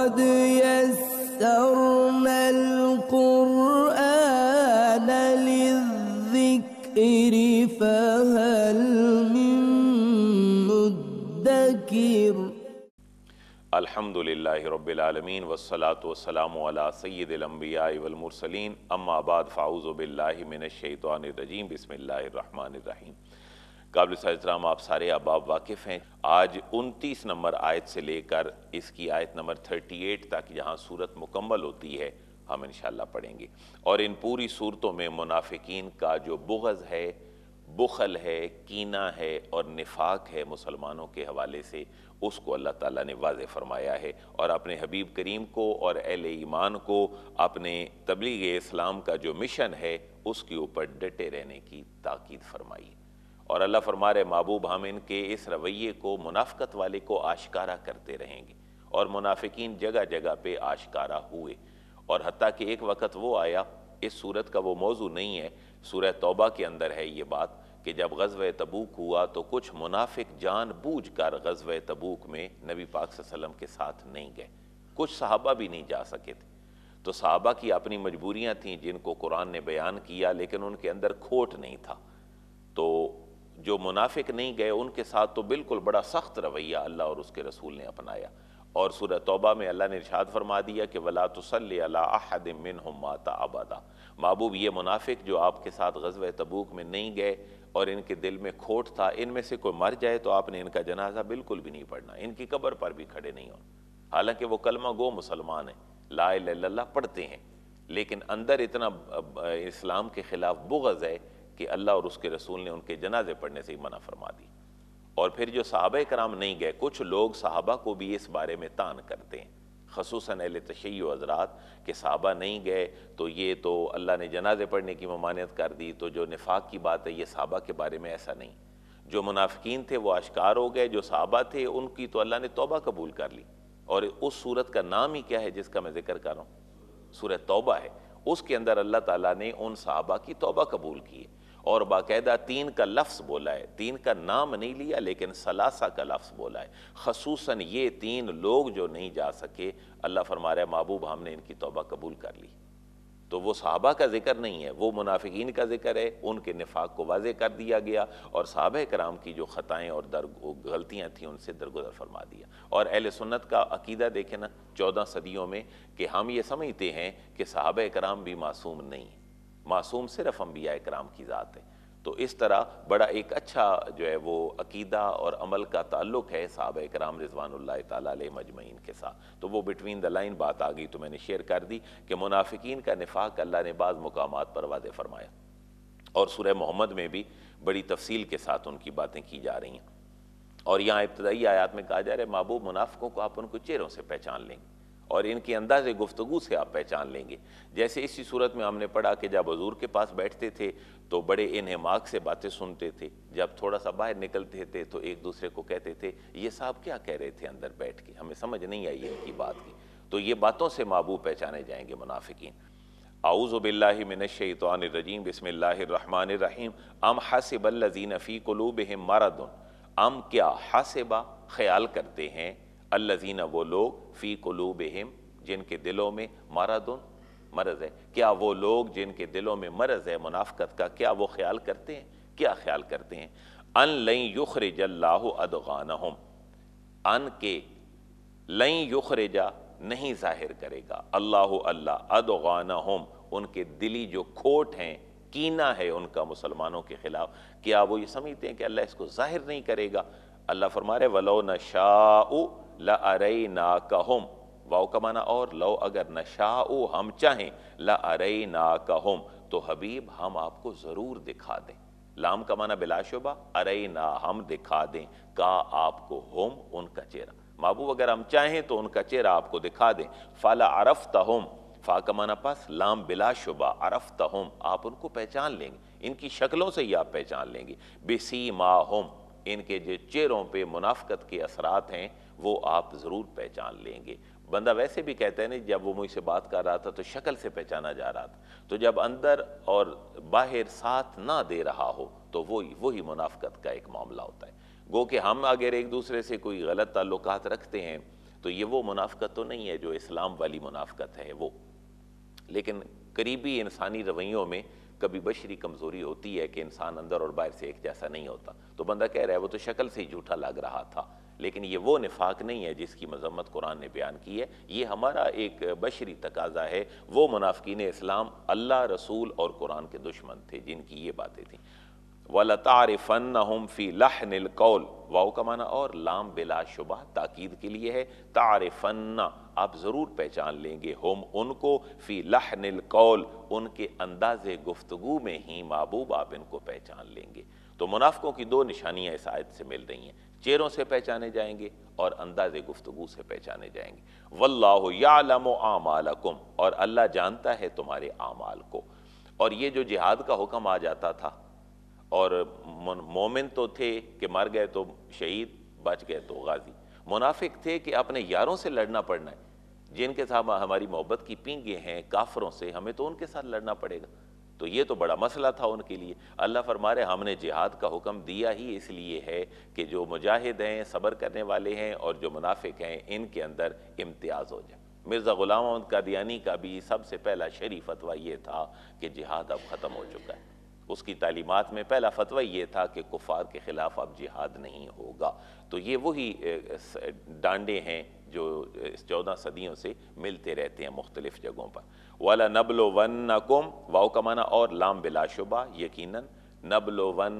قد يسرنا القرآن للذكر فهل من مدكر الحمد لله رب العالمين والصلاة والسلام على سيد الأنبياء والمرسلين أما بعد فأعوذ بالله من الشيطان الرجيم بسم الله الرحمن الرحيم काबिल साजराम आप सारे अबाब वाकिफ़ हैं आज उनतीस नंबर आयत से लेकर इसकी आयत नंबर थर्टी एट तक जहाँ सूरत मुकम्मल होती है हम इन पढ़ेंगे और इन पूरी सूरतों में मुनाफिकीन का जो बुगज़ है बुखल है कीना है और निफाक है मुसलमानों के हवाले से उसको अल्लाह ताला ने वाज फरमाया है और अपने हबीब करीम को और अहल ईमान को अपने तबलीग इस्लाम का जो मिशन है उसके ऊपर डटे रहने की ताकीद फरमाई और अल्लाह फरमा रहे महबूब हम इनके इस रवैये को मुनाफ़त वाले को आशकारा करते रहेंगे और मुनाफिकीन जगह जगह पे आशकारा हुए और हती कि एक वक्त वो आया इस सूरत का वो मौजू नहीं है सूरह तौबा के अंदर है ये बात कि जब गजब तबूक हुआ तो कुछ मुनाफिक जान बूझ कर गजब तबूक में नबी पाक सल्लम के साथ नहीं गए कुछ सहाबा भी नहीं जा सके थे तो सहाबा की अपनी मजबूरियाँ थीं जिनको कुरान ने बयान किया लेकिन उनके अंदर खोट नहीं था तो जो मुनाफिक नहीं गए उनके साथ तो बिल्कुल बड़ा सख्त रवैया अल्लाह और उसके रसूल ने अपनाया और सूर तौबा में अल्लाह ने इर्शाद फरमा दिया कि वला तसल मिन माता आबादा महबूब ये मुनाफिक जो आपके साथ गजब तबूक में नहीं गए और इनके दिल में खोट था इनमें से कोई मर जाए तो आपने इनका जनाजा बिल्कुल भी नहीं पढ़ना इनकी कब्र पर भी खड़े नहीं होना हालांकि वो कलमा गो मुसलमान हैं ला पढ़ते हैं लेकिन अंदर इतना इस्लाम के ख़िलाफ़ बुगज़ है कि अल्लाह और उसके रसूल ने उनके जनाजे पढ़ने से ही मना फरमा दी और फिर जो साहब कराम नहीं गए कुछ लोग साहबा को भी इस बारे में तान करते हैं खसूस अहल तशैय हजरात के साहबा नहीं गए तो ये तो अल्लाह ने जनाजे पढ़ने की ममानियत कर दी तो जो निफाक की बात है ये साहबा के बारे में ऐसा नहीं जो मुनाफिकीन थे वो आशकार हो गए जो साहबा थे उनकी तो अल्लाह ने तोबा कबूल कर ली और उस सूरत का नाम ही क्या है जिसका मैं जिक्र कर रहा हूँ सूरत तोबा है उसके अंदर अल्लाह ताला ने उन साहबा की तोबा कबूल की है और बाकायदा तीन का लफ्स बोला है तीन का नाम नहीं लिया लेकिन सलासा का लफ्स बोला है खसूस ये तीन लोग जो नहीं जा सके अल्लाह फरमा रहे महबूब हमने इनकी तोबा कबूल कर ली तो वो साहबा का जिक्र नहीं है वो मुनाफिकीन का जिक्र है उनके निफाक को वाजे कर दिया गया और साहब कराम की जो ख़तएँ और दर गलतियाँ थीं उनसे दरगुजर फरमा दिया और अहल सुन्नत का अकीदा देखे ना चौदह सदियों में कि हम ये समझते हैं कि साहब कराम भी मासूम नहीं है मासूम सिर्फ अम्बिया कराम की ज़ात है तो इस तरह बड़ा एक अच्छा जो है वो अकीदा और अमल का ताल्लुक है साहब कराम रिजवान तजमैन के साथ तो वो बिटवीन द लाइन बात आ गई तो मैंने शेयर कर दी कि मुनाफिकीन का निफाक अल्लाह ने बाज़ मकाम पर वाद फरमाया और सुरह मोहम्मद में भी बड़ी तफसील के साथ उनकी बातें की जा रही हैं और यहाँ इब्तदाई आयात में कहा जा रहा है महबूब मुनाफिकों को आप उनको चेहरों से पहचान लेंगे और इनके अंदाज गुफ्तु से आप पहचान लेंगे जैसे इसी सूरत में हमने पढ़ा कि जब हजूर के पास बैठते थे तो बड़े इनहमाक से बातें सुनते थे जब थोड़ा सा बाहर निकलते थे तो एक दूसरे को कहते थे ये साहब क्या कह रहे थे अंदर बैठ के हमें समझ नहीं आई इनकी बात की तो ये बातों से माबू पहचाने जाएंगे मुनाफिकीन आउज़बिल्लिमिनशैतरजीम बसमीम अम हसबल्लिन फ़ी कलूब मरदन अम क्या हसबा ख्याल करते हैं अल्लाजीना वो लोग फ़ी कलूबहम जिनके दिलों में मारादुन मरज़ है क्या वो लोग जिनके दिलों में मरज़ है मुनाफ्त का क्या वो ख्याल करते हैं क्या ख्याल करते हैं अन लई युखर हम अन के लई युखरेजा नहीं जाहिर करेगा अल्लाह अल्लाह अदगान उनके दिली जो खोट हैं कीना है उनका मुसलमानों के ख़िलाफ़ क्या वो ये समझते हैं कि अल्लाह इसको जाहिर नहीं करेगा अल्लाह फरमा रहे वलो नशाऊ अरे ना कहुम वाओ का माना और लो अगर नशा हम चाहें लरई ना कहुम तो हबीब हम आपको ज़रूर दिखा दें लाम का माना बिलाशुबा अरे ना हम दिखा दें का आपको होम उनका चेहरा माबू अगर हम चाहें तो उनका चेहरा आपको दिखा दें फल अरफ तहम फा का माना पास लाम बिलाशुबा अरफ तहम आप उनको पहचान लेंगे इनकी शक्लों से ही आप पहचान लेंगे बिसी मा हम इनके जो चेहरों पर मुनाफ्त के असरात हैं वो आप ज़रूर पहचान लेंगे बंदा वैसे भी कहते हैं ना जब वो मुझसे बात कर रहा था तो शक्ल से पहचाना जा रहा था तो जब अंदर और बाहर साथ ना दे रहा हो तो वही वही मुनाफ्त का एक मामला होता है गो कि हम अगर एक दूसरे से कोई गलत ताल्लुक रखते हैं तो ये वो मुनाफ्त तो नहीं है जो इस्लाम वाली मुनाफ्त है वो लेकिन करीबी इंसानी रवैयों में कभी बशरी कमज़ोरी होती है कि इंसान अंदर और बाहर से एक जैसा नहीं होता तो बंदा कह रहा है वो तो शक्ल से ही झूठा लग रहा था लेकिन ये वो निफाक नहीं है जिसकी मजम्मत कुरान ने बयान की है ये हमारा एक बशरी तकाजा है वो मुनाफिन इस्लाम अल्लाह रसूल और कुरान के दुश्मन थे जिनकी ये बातें थी वलतारफ़न हम फ़ी लहनिल कौल वाओ का माना और लाम बिला शुबा ताकीद के लिए है तारफ़न्ना आप ज़रूर पहचान लेंगे होम उनको फ़ी लहनिल कौल उनके अंदाज़ गुफ्तगु में ही महबूब आप इनको पहचान लेंगे तो मुनाफों की दो निशानियाँ इस आयत से मिल रही हैं चेहरों से पहचाने जाएंगे और अंदाज गुफ्तगु से पहचाने जाएंगे वल्लाम आमालकुम और अल्लाह जानता है तुम्हारे आमाल को और ये जो जिहाद का हुक्म आ जाता था और मोमिन तो थे कि मर गए तो शहीद बच गए तो गाजी मुनाफिक थे कि अपने यारों से लड़ना पड़ना है जिनके साथ हमारी मोहब्बत की पींगे हैं काफरों से हमें तो उनके साथ लड़ना पड़ेगा तो ये तो बड़ा मसला था उनके लिए अल्लाह फरमारे हमने जिहाद का हुक्म दिया ही इसलिए है कि जो मुजाहिद हैं सब्र करने वाले हैं और जो मुनाफिक हैं इनके अंदर इम्तियाज़ हो जाए मिर्ज़ा ग़ुलाम अहमद कादियानी का भी सबसे पहला शरी फतवा ये था कि जिहाद अब ख़त्म हो चुका है उसकी तालीमत में पहला फतवा ये था कि कुफार के ख़िलाफ़ अब जिहाद नहीं होगा तो ये वही डांडे हैं जो चौदह सदियों से मिलते रहते हैं मुख्तलिफ़ जगहों पर वाला नबलो वन कुम वाओ का माना और लाम बिलाशुबा यकीनन नबलो वन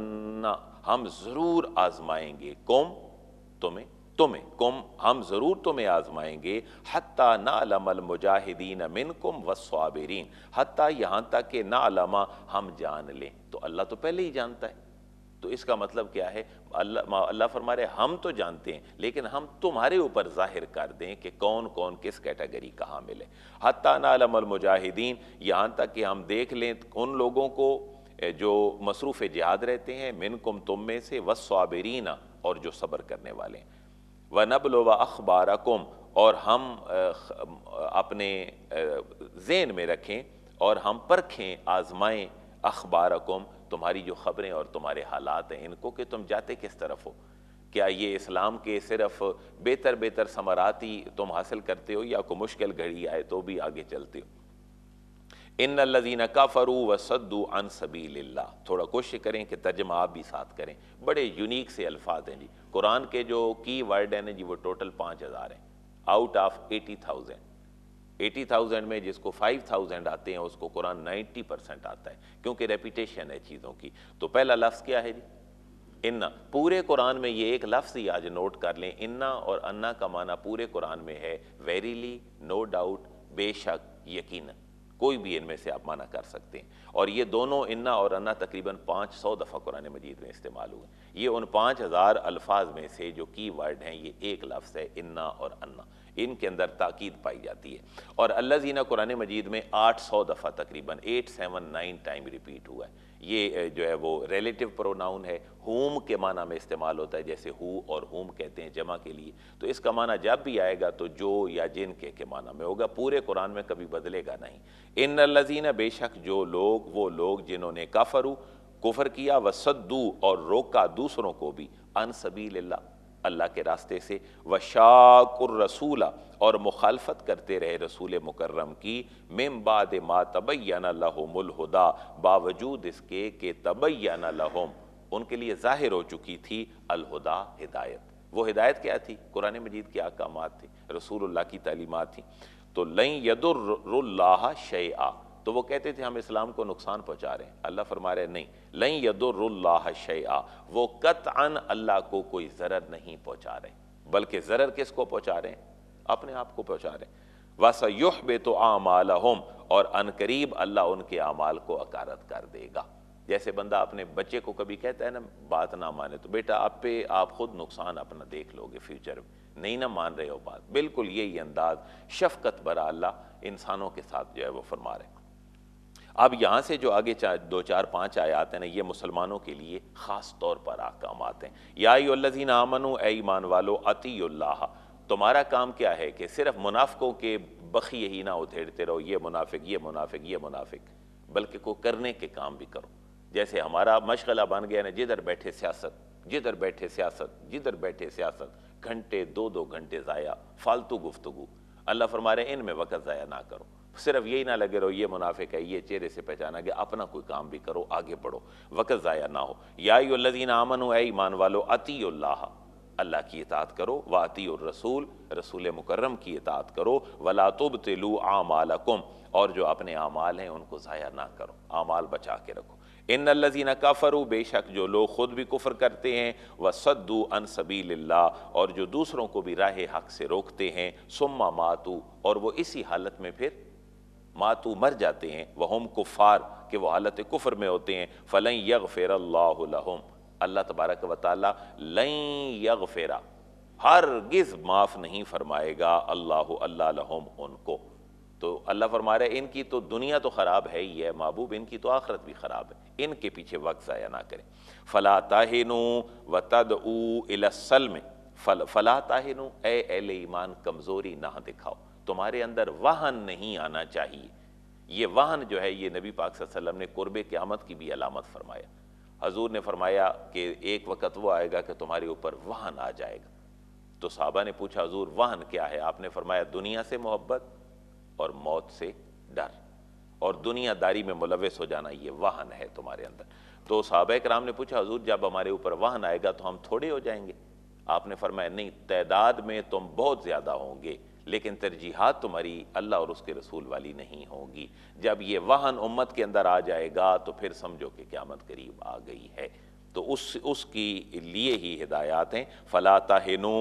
हम ज़रूर आजमाएंगे कुम तुम्हें तुम्हें कुम हम ज़रूर तुम्हें आजमाएंगे हती नालमल मुजाहिदीन मिन कुम वसाबरीन हत्ता यहां तक कि नालमा हम जान लें तो अल्लाह तो पहले ही जानता है तो इसका मतलब क्या है अल्लाह अल्लाह फरमा रहे हम तो जानते हैं लेकिन हम तुम्हारे ऊपर जाहिर कर दें कि कौन कौन किस कैटेगरी कहाँ मिले हती नालमलमुजाहिदीन यहाँ तक कि हम देख लें उन लोगों को जो मसरूफ़ जिहाद रहते हैं मिन कुम तुम में से व और जो सब्र करने वाले हैं व नबलो व अखबार कुम और हम अपने जेन में रखें और हम परखें आजमाएँ अखबार कुम तुम्हारी जो ख़बरें और तुम्हारे हालात हैं इनको कि तुम जाते किस तरफ हो क्या ये इस्लाम के सिर्फ बेहतर बेहतर समराती तुम हासिल करते हो या कोई मुश्किल घड़ी आए तो भी आगे चलते हो इन लजीन फरू व सद्दू अन सबील्ला थोड़ा कोशिश करें कि तर्जमा आप भी साथ करें बड़े यूनिक से अल्फाज हैं जी कुरान के जो की वर्ड हैं जी वो टोटल पाँच हज़ार हैं out of eighty thousand eighty thousand में जिसको फाइव थाउजेंड आते हैं उसको कुरान नाइन्टी परसेंट आता है क्योंकि रेपिटेशन है चीज़ों की तो पहला लफ्ज़ क्या है जी इन्ना पूरे कुरान में ये एक लफ्ज़ ही आज नोट कर लें इन्ना और अन्ना का माना पूरे कुरान में है वेरीली नो डाउट बेशक यकीन कोई भी इनमें से आप माना कर सकते हैं और ये दोनों इन्ना और अन्ना तकरीबन पाँच सौ दफ़ा कुरान मजीद में इस्तेमाल हुए ये उन पाँच हज़ार अल्फाज में से जो की वर्ड हैं ये एक लफ्ज़ है इन्ना और अन्ना इनके अंदर ताकीद पाई जाती है और अल्लाह जीना कुरान मजीद में 800 दफ़ा तकरीबन 879 सेवन नाइन टाइम रिपीट हुआ है ये जो है वो रिलेटिव प्रोनाउन है होम के माना में इस्तेमाल होता है जैसे हु और होम कहते हैं जमा के लिए तो इसका माना जब भी आएगा तो जो या जिन के के माना में होगा पूरे कुरान में कभी बदलेगा नहीं इन लजीना बेशक जो लोग वो लोग जिन्होंने काफरू कुफर किया वसद्दू और रोका दूसरों को भी अन सबील अल्लाह के रास्ते से वशाकुर रसूला और मुखालफत करते रहे रसूल मुकर्रम की मेमबाद मा तबैना लहमुलहदा बावजूद इसके के तबैना लहम उनके लिए ज़ाहिर हो चुकी थी अलहदा हिदायत वो हिदायत क्या थी कुरान मजीद के आकाम थे रसूल की तालीमत थी तो लई शे आ तो वो कहते थे हम इस्लाम को नुकसान पहुंचा रहे हैं अल्लाह फरमा रहे नहीं लई यदुल्ला शया वो कत अन अल्लाह को कोई जरर नहीं पहुंचा रहे बल्कि जरर किस को पहुंचा रहे अपने आप को पहुंचा रहे हैं वसयुह बे तो आमाल हम और अनकरीब अल्लाह उनके अमाल को अकारत कर देगा जैसे बंदा अपने बच्चे को कभी कहता है ना बात ना माने तो बेटा आप पे आप खुद नुकसान अपना देख लोगे फ्यूचर में नहीं ना मान रहे हो बात बिल्कुल यही अंदाज शफकत बरा अल्लाह इंसानों के साथ जो है वो फरमा रहे अब यहाँ से जो आगे चार दो चार पाँच आयात हैं ना ये मुसलमानों के लिए ख़ास तौर पर आकाम आते हैं याल्लिन आमनो ए ईमान वालो अति तुम्हारा काम क्या है कि सिर्फ मुनाफिकों के बखी ही ना उधेड़ते रहो ये मुनाफिक ये मुनाफिक ये मुनाफिक बल्कि को करने के काम भी करो जैसे हमारा मशगला बन गया ना जिधर बैठे सियासत जिधर बैठे सियासत जिधर बैठे सियासत घंटे दो दो घंटे ज़ाया फालतू गुफ्तु अल्लाह फरमा रहे इनमें वक़्त ज़ाया ना करो सिर्फ यही ना लगे रहो ये मुनाफिक है ये चेहरे से पहचाना गया अपना कोई काम भी करो आगे बढ़ो वक़्त ज़ाया ना हो या यादीन आमन हो ईमान वालो अति अल्लाह की इतात करो वाती और रसूल रसूल मुकर्रम की इतात करो वला तुब तिलू आमाल और जो अपने आमाल हैं उनको ज़ाया ना करो आमाल बचा के रखो इन लजीना काफर बेशक जो लोग ख़ुद भी कुफर करते हैं व सद्दू अन सबील्ला और जो दूसरों को भी राह हक से रोकते हैं सुम्मा मातू और वो इसी हालत में फिर मातू मर जाते हैं वहम कुफ़ार के वह हालत कुफर में होते हैं फलई यग फेरा अल्लाम अल्लाह तबारक व लई यग फेरा हर गिज़ माफ़ नहीं फरमाएगा अल्लाह अल्लाह उनको तो अल्लाह फरमा रहे इनकी तो दुनिया तो ख़राब है ही है महबूब इनकी तो आखरत भी ख़राब है इनके पीछे वक्त जया ना करें फ़ला ताहिन व तद उलसल में फल फला ताहन ए ईमान कमज़ोरी ना दिखाओ तुम्हारे अंदर वाहन नहीं आना चाहिए ये वाहन जो है ये नबी पाक वसल्लम ने कुरब आमद की भी अलामत फरमाया हजूर ने फरमाया कि एक वक़्त वो आएगा कि तुम्हारे ऊपर वाहन आ जाएगा तो साहबा ने पूछा हजूर वाहन क्या है आपने फरमाया दुनिया से मोहब्बत और मौत से डर और दुनियादारी में मुलविस हो जाना ये वाहन है तुम्हारे अंदर तो साहब कराम ने पूछा हजूर जब हमारे ऊपर वाहन आएगा तो हम थोड़े हो जाएंगे आपने फरमाया नहीं तादाद में तुम बहुत ज़्यादा होंगे लेकिन तरजीहत तुम्हारी अल्लाह और उसके रसूल वाली नहीं होगी जब ये वाहन उम्मत के अंदर आ जाएगा तो फिर समझो कि क्यामत करीब आ गई है तो उस उसकी लिए ही हिदायत हैं फलाता तहनू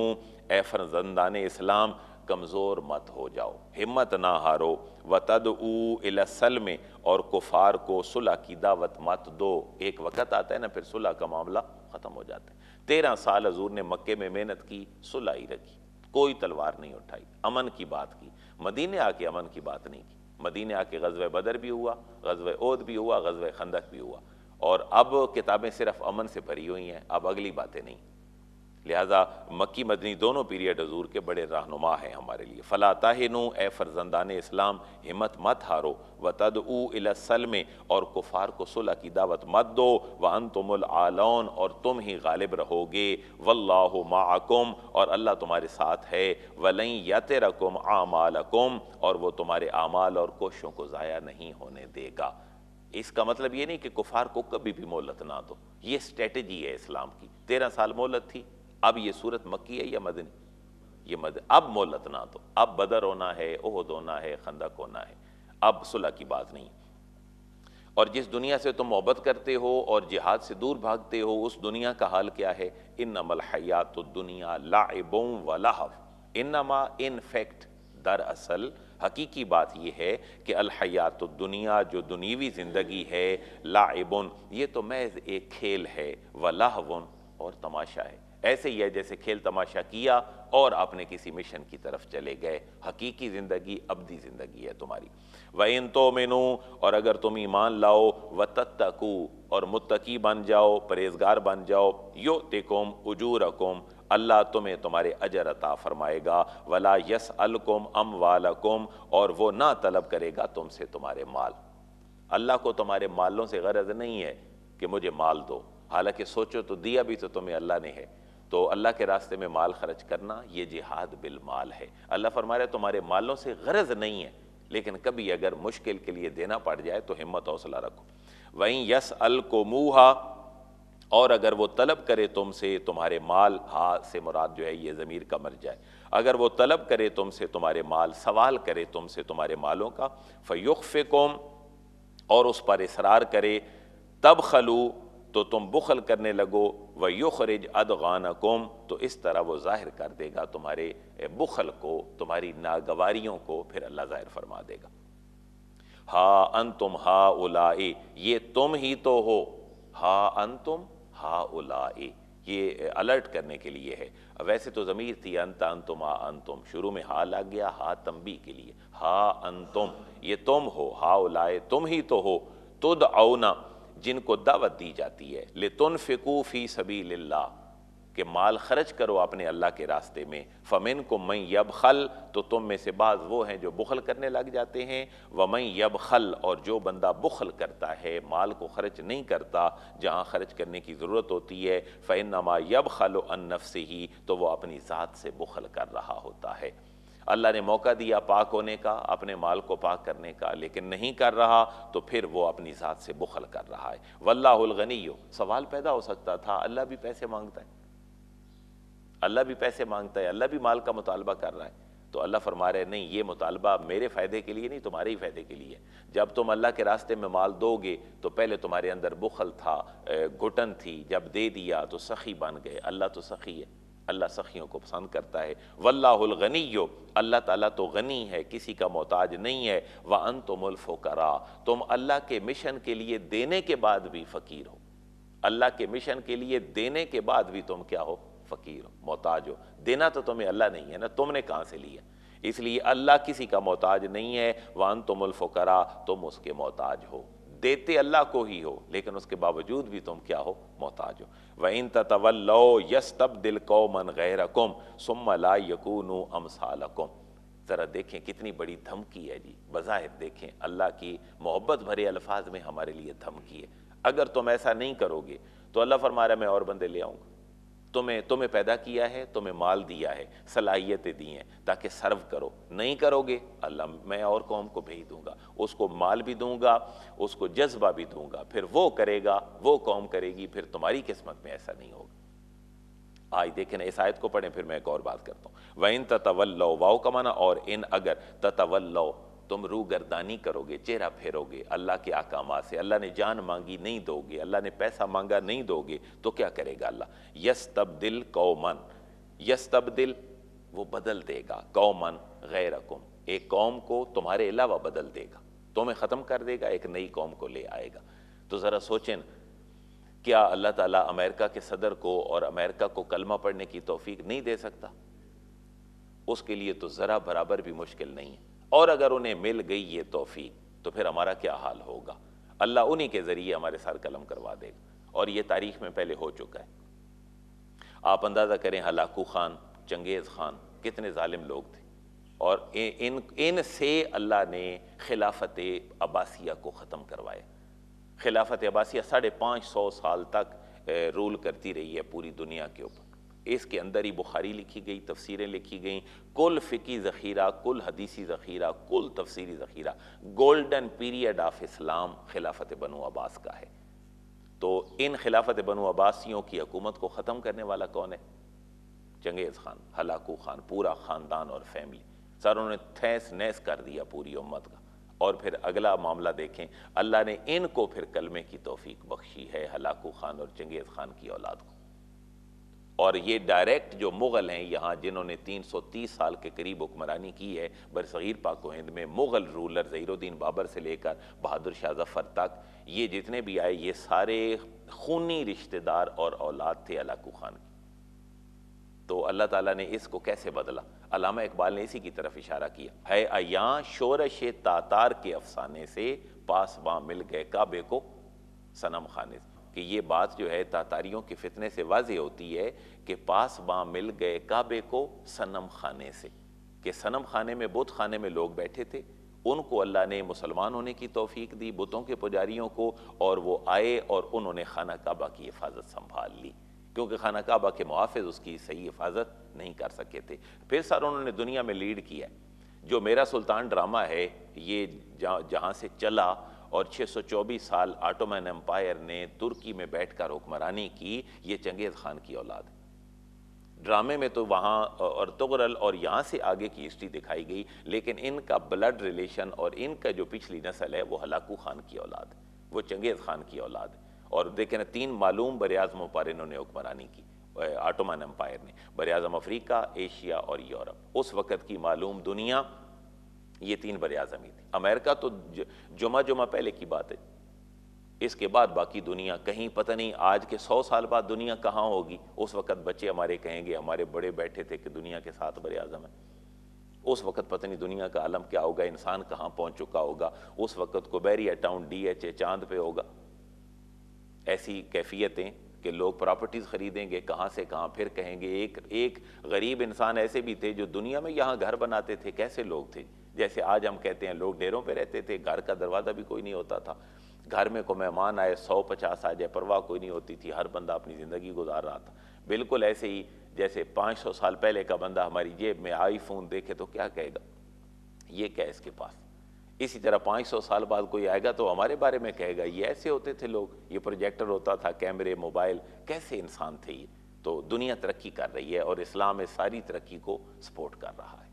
ए फरजंदान इस्लाम कमज़ोर मत हो जाओ हिम्मत ना हारो व तद ऊसल में और कुफार को सुलह की दावत मत दो एक वक़्त आता है ना फिर सुलह का मामला ख़त्म हो जाता है तेरह साल हजूर ने मक्के में मेहनत की सुलह ही रखी कोई तलवार नहीं उठाई अमन की बात की मदीने आके अमन की बात नहीं की मदीने आके गजब बदर भी हुआ गजब ओद भी हुआ गजव खंदक भी हुआ और अब किताबें सिर्फ अमन से भरी हुई हैं अब अगली बातें नहीं लिहाजा मक्की मदनी दोनों पीरियड हजूर के बड़े रहनुमा हैं हमारे लिए फ़ला नू ए फ़रजंदान इस्लाम हिम्मत मत हारो व तद उसल में और कुफार को सुलह की दावत मत दो वन तुमुल आलौन और तुम ही गालिब रहोगे वल्लाहु माकुम और अल्लाह तुम्हारे साथ है वलई यत रकुम आमालकुम और वो तुम्हारे आमाल और कोशों को ज़ाया नहीं होने देगा इसका मतलब ये नहीं कि कुफार को कभी भी मोहलत ना दो ये स्ट्रेटजी है इस्लाम की तेरह साल मोहलत थी अब ये सूरत मक्की है या मदनी ये मद अब मोलत ना तो अब बदर होना है ओहद होना है खंदक होना है अब सुलह की बात नहीं और जिस दुनिया से तुम मोहब्बत करते हो और जिहाद से दूर भागते हो उस दुनिया का हाल क्या है इन नमल हयात दुनिया लाबों वलाहव इन नमा इन फैक्ट दरअसल हकीकी बात यह है कि अलहयात दुनिया जो दुनीवी ज़िंदगी है लाबन ये तो महज एक खेल है लाह और तमाशा है ऐसे ही है जैसे खेल तमाशा किया और आपने किसी मिशन की तरफ चले गए हकीकी ज़िंदगी अबदी ज़िंदगी है तुम्हारी इन तो मेनू और अगर तुम ईमान लाओ व तत्तकू और मुत्तकी बन जाओ परहेजगार बन जाओ यो तेकुम उजूर अकुम अल्लाह तुम्हें तुम्हारे अजर अता फरमाएगा वला यस अलकुम अम वालकुम और वो ना तलब करेगा तुमसे तुम्हारे माल अल्लाह को तुम्हारे मालों से गरज नहीं है कि मुझे माल दो हालांकि सोचो तो दिया भी तो तुम्हें अल्लाह ने है तो अल्लाह के रास्ते में माल खर्च करना ये जिहाद बिल माल है अल्लाह फरमा तुम्हारे मालों से गरज नहीं है लेकिन कभी अगर मुश्किल के लिए देना पड़ जाए तो हिम्मत हौसला रखो वहीं यस अल को मुहा और अगर वो तलब करे तुमसे तुम्हारे माल हा से मुराद जो है ये ज़मीर का मर जाए अगर वो तलब करे तुमसे तुम्हारे माल सवाल करे तुमसे तुम्हारे मालों का कौम और उस पर इसरार करे तब खलू तो तुम बुखल करने लगो व युखरज खरिज कुम तो इस तरह वो ज़ाहिर कर देगा तुम्हारे बुखल को तुम्हारी नागवारियों को फिर अल्लाह ज़ाहिर फरमा देगा हा अन तुम हा उलाए ये तुम ही तो हो हा अन तुम हा उलाए ये अलर्ट करने के लिए है वैसे तो ज़मीर थी अंत हा अन तुम शुरू में हा लग गया हा तंबी के लिए हा तुम ये तुम हो हा उलाए तुम ही तो हो तुद औना जिनको दावत दी जाती है लेतुन फ़िकू फ़ी सभी ला के माल खर्च करो अपने अल्लाह के रास्ते में फ़मिन को मई यब खल तो तुम में से बाज़ वो हैं जो बुखल करने लग जाते हैं व मई यब खल और जो बंदा बुखल करता है माल को खर्च नहीं करता जहाँ खर्च करने की ज़रूरत होती है फ़ैन नमा यब खल अन्नफ से ही तो वह अपनी ज़ात से बुखल कर रहा होता है अल्लाह ने मौका दिया पाक होने का अपने माल को पाक करने का लेकिन नहीं कर रहा तो फिर वो अपनी ज़ात से बुखल कर रहा है वल्लागनी सवाल पैदा हो सकता था अल्लाह भी पैसे मांगता है अल्लाह भी पैसे मांगता है अल्लाह भी माल का मुतालबा कर रहा है तो अल्लाह फरमा रहे नहीं ये मुतालबा मेरे फ़ायदे के लिए नहीं तुम्हारे ही फ़ायदे के लिए जब तुम अल्लाह के रास्ते में माल दोगे तो पहले तुम्हारे अंदर बुखल था घुटन थी जब दे दिया तो सखी बन गए अल्लाह तो सखी है अल्लाह सखियों को पसंद करता है यो अल्लाह ताला तो गनी है किसी का मोहताज नहीं है व अन तुम करा तुम अल्लाह के मिशन के लिए देने के बाद भी फ़कीर हो अल्लाह के मिशन के लिए देने के बाद भी तुम क्या हो फ़कीर हो मोहताज हो देना तो तुम्हें अल्लाह नहीं है ना तुमने कहाँ से लिया इसलिए अल्लाह किसी का मोहताज नहीं है वन तुम फ़ोकरा तुम उसके मोहताज हो देते अल्लाह को ही हो लेकिन उसके बावजूद भी तुम क्या हो मोहताज हो व इन तवल्लो यस तब दिल मन गैर कुम सुमला यकून अमसाल ज़रा देखें कितनी बड़ी धमकी है जी बज़ाहिर देखें अल्लाह की मोहब्बत भरे अल्फाज में हमारे लिए धमकी है अगर तुम ऐसा नहीं करोगे तो अल्लाह फरमा रहा मैं और बंदे ले आऊँगा तुम्हें तुम्हें पैदा किया है तुम्हें माल दिया है सलाहियतें दी हैं ताकि सर्व करो नहीं करोगे अल्लाह मैं और कौम को भेज दूंगा उसको माल भी दूंगा उसको जज्बा भी दूंगा फिर वो करेगा वो कौम करेगी फिर तुम्हारी किस्मत में ऐसा नहीं होगा आज देखें इस आयत को पढ़ें फिर मैं एक और बात करता हूँ वह इन ततवल्लो वाओ का माना और इन अगर ततवल्लो तुम रू गर्दानी करोगे चेहरा फेरोगे अल्लाह के आकामा से अल्लाह ने जान मांगी नहीं दोगे अल्लाह ने पैसा मांगा नहीं दोगे तो क्या करेगा अल्लाह यस तब्दिल कौमन यस तब्दिल वो बदल देगा कौमन गैरकुम एक कौम को तुम्हारे अलावा बदल देगा तुम्हें ख़त्म कर देगा एक नई कौम को ले आएगा तो ज़रा सोचें क्या अल्लाह ताला अमेरिका के सदर को और अमेरिका को कलमा पढ़ने की तोफीक नहीं दे सकता उसके लिए तो ज़रा बराबर भी मुश्किल नहीं है और अगर उन्हें मिल गई ये तोहफी तो फिर हमारा क्या हाल होगा अल्लाह उन्हीं के ज़रिए हमारे सर कलम करवा देगा और ये तारीख में पहले हो चुका है आप अंदाज़ा करें हलाकू ख़ान चंगेज़ ख़ान कितने ालिम लोग थे और इन इन से अल्लाह ने खिलाफत अब्बासिया को ख़त्म करवाया खिलाफत अब्बासिया साढ़े पाँच सौ साल तक रूल करती रही है पूरी दुनिया के ऊपर इसके अंदर ही बुखारी लिखी गई तफसीरें लिखी गई कुल फ़िकी ज़ख़ीरा कुल हदीसी ज़ख़ीरा कुल तफसीरी ज़ख़ीरा गोल्डन पीरियड ऑफ इस्लाम खिलाफत बनो अब्बास का है तो इन खिलाफत बनो अब्बासियों की हकूमत को ख़त्म करने वाला कौन है चंगेज़ खान हलाकू खान पूरा ख़ानदान और फैमिली सर उन्होंने थैस नैस कर दिया पूरी उम्मत का और फिर अगला मामला देखें अल्लाह ने इनको फिर कलमे की तोफीक बख्शी है हलाकू खान और चंगेज़ खान की औलाद को और ये डायरेक्ट जो मुग़ल हैं यहाँ जिन्होंने 330 साल के करीब हुक्मरानी की है बरसीर पाक हिंद में मुग़ल रूलर ज़हीरुद्दीन बाबर से लेकर बहादुर शाह जफ़र तक ये जितने भी आए ये सारे खूनी रिश्तेदार और औलाद थे अलाकू खान की तो अल्लाह ताला ने इसको कैसे बदला अलामा इकबाल ने इसी की तरफ इशारा किया है अया शोरश तातार के अफसाने से पासबा मिल गए काबे को सनम खान से कि ये बात जो है तातारियों के फितने से वाज होती है कि पास बा मिल गए काबे को सनम खाने से कि सनम खाने में बुत खाने में लोग बैठे थे उनको अल्लाह ने मुसलमान होने की तोफ़ीक दी बुतों के पुजारियों को और वो आए और उन्होंने खाना काबा की हिफाजत संभाल ली क्योंकि खाना काबा के मुआफ़ उसकी सही हिफाजत नहीं कर सके थे फिर सर उन्होंने दुनिया में लीड किया जो मेरा सुल्तान ड्रामा है ये जहाँ से चला और 624 साल आटोमन एम्पायर ने तुर्की में बैठकर हुक्मरानी की ये चंगेज़ खान की औलाद ड्रामे में तो वहाँ और तुगरल और यहाँ से आगे की हिस्ट्री दिखाई गई लेकिन इनका ब्लड रिलेशन और इनका जो पिछली नस्ल है वो हलाकू खान की औलाद वो चंगेज़ खान की औलाद और देखें ना तीन मालूम बरआज़म पर इन्होंने हुक्मरानी की आटोमन एम्पायर ने बरियाजम अफ्रीका एशिया और यूरोप उस वक़्त की मालूम दुनिया ये तीन बर अजमी थी अमेरिका तो जुमा जुमा पहले की बात है इसके बाद बाकी दुनिया कहीं पता नहीं आज के सौ साल बाद दुनिया कहाँ होगी उस वक़्त बच्चे हमारे कहेंगे हमारे बड़े बैठे थे कि दुनिया के साथ बर आजम है उस वक़्त पता नहीं दुनिया का आलम क्या होगा इंसान कहाँ पहुंच चुका होगा उस वक़्त कुबेरिया टाउन डी एच ए चांद पे होगा ऐसी कैफियतें कि लोग प्रॉपर्टीज़ ख़रीदेंगे कहाँ से कहाँ फिर कहेंगे एक एक गरीब इंसान ऐसे भी थे जो दुनिया में यहाँ घर बनाते थे कैसे लोग थे जैसे आज हम कहते हैं लोग डेरों पे रहते थे घर का दरवाज़ा भी कोई नहीं होता था घर में को मेहमान आए सौ पचास आ जाए परवाह कोई नहीं होती थी हर बंदा अपनी ज़िंदगी गुजार रहा था बिल्कुल ऐसे ही जैसे पाँच सौ साल पहले का बंदा हमारी जेब में आईफोन देखे तो क्या कहेगा ये क्या है इसके पास इसी तरह पाँच सौ साल बाद कोई आएगा तो हमारे बारे में कहेगा ये ऐसे होते थे लोग ये प्रोजेक्टर होता था कैमरे मोबाइल कैसे इंसान थे ये तो दुनिया तरक्की कर रही है और इस्लाम इस सारी तरक्की को सपोर्ट कर रहा है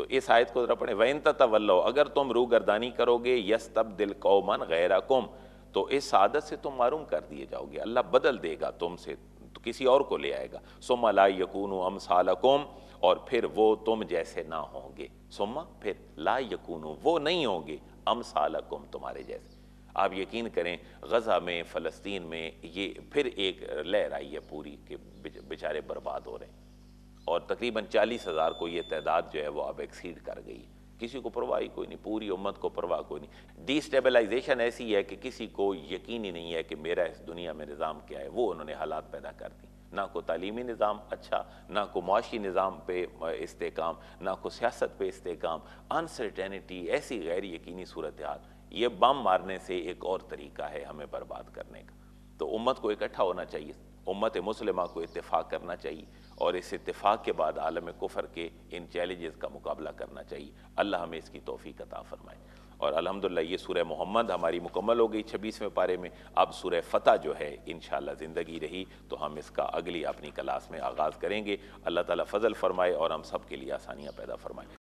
तो इस आयत को ज़रा पढ़े वैन तवल्लो अगर तुम रू गर्दानी करोगे यस तब दिल कौमन गैरा कौम तो इस आदत से तुम मारूम कर दिए जाओगे अल्लाह बदल देगा तुमसे तो किसी और को ले आएगा सुमा ला यकून अम सालकुम और फिर वो तुम जैसे ना होंगे सोमा फिर ला यकून वो नहीं होंगे अम सालकुम तुम्हारे जैसे आप यकीन करें गज़ा में फ़लस्तीन में ये फिर एक लहर आई है पूरी के बेचारे बर्बाद हो रहे हैं और तकरीबन चालीस हज़ार को ये तादाद जो है वो अब एक्सीड कर गई किसी को परवाह कोई नहीं पूरी उम्मत को परवाह कोई नहीं डिस्टेबलाइजेशन ऐसी है कि किसी को यकीन ही नहीं है कि मेरा इस दुनिया में निज़ाम क्या है वो उन्होंने हालात पैदा कर दी ना को तालीमी निज़ाम अच्छा ना को माशी निज़ाम पे इसकाम ना को सियासत पे इसकाम अनसर्टेनिटी ऐसी गैर यकीनी सूरत हाल ये बम मारने से एक और तरीका है हमें बर्बाद करने का तो उम्मत को इकट्ठा होना चाहिए उम्मत मुसलमा को इतफ़ाक़ करना चाहिए और इस इतफ़ाक़ के बाद आलम कुफर के इन चैलेंजेस का मुकाबला करना चाहिए अल्लाह हमें इसकी तोफ़ी कता फरमाए और अलहमदिल्ला ये सूर्य मोहम्मद हमारी मुकम्मल हो गई छब्बीसवें पारे में अब सूर्य फ़तह जो है इन ज़िंदगी रही तो हम इसका अगली अपनी क्लास में आगाज़ करेंगे अल्लाह ताली फ़जल फ़रमाए और हम सब के लिए आसानियाँ पैदा फरमाएँ